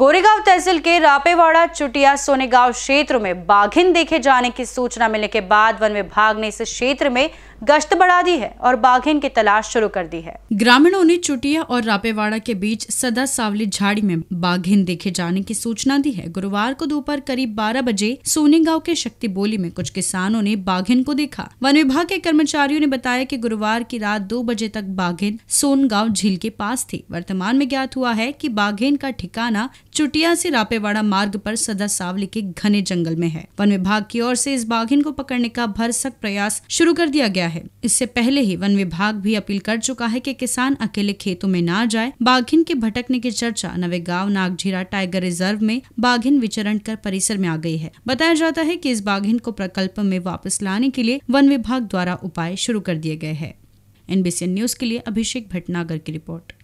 गोरेगांव तहसील के रापेवाड़ा चुटिया सोनेगांव क्षेत्र में बाघिन देखे जाने की सूचना मिलने के बाद वन विभाग ने इस क्षेत्र में गश्त बढ़ा दी है और बाघिन की तलाश शुरू कर दी है ग्रामीणों ने चुटिया और रापेवाड़ा के बीच सदा सावली झाड़ी में बाघिन देखे जाने की सूचना दी है गुरुवार को दोपहर करीब बारह बजे सोने गाँव के शक्ति बोली में कुछ किसानों ने बाघिन को देखा वन विभाग के कर्मचारियों ने बताया की गुरुवार की रात दो बजे तक बाघिन सोन झील के पास थी वर्तमान में ज्ञात हुआ है की बाघिन का ठिकाना चुटिया ऐसी रापेवाड़ा मार्ग पर सदा सावली के घने जंगल में है वन विभाग की ओर से इस बाघिन को पकड़ने का भरसक प्रयास शुरू कर दिया गया है इससे पहले ही वन विभाग भी अपील कर चुका है कि किसान अकेले खेतों में ना जाए बाघिन के भटकने की चर्चा नवे गाँव नागझीरा टाइगर रिजर्व में बाघिन विचरण कर परिसर में आ गई है बताया जाता है की इस बाघिन को प्रकल्प में वापस लाने के लिए वन विभाग द्वारा उपाय शुरू कर दिए गए हैं एनबीसी न्यूज के लिए अभिषेक भटनागर की रिपोर्ट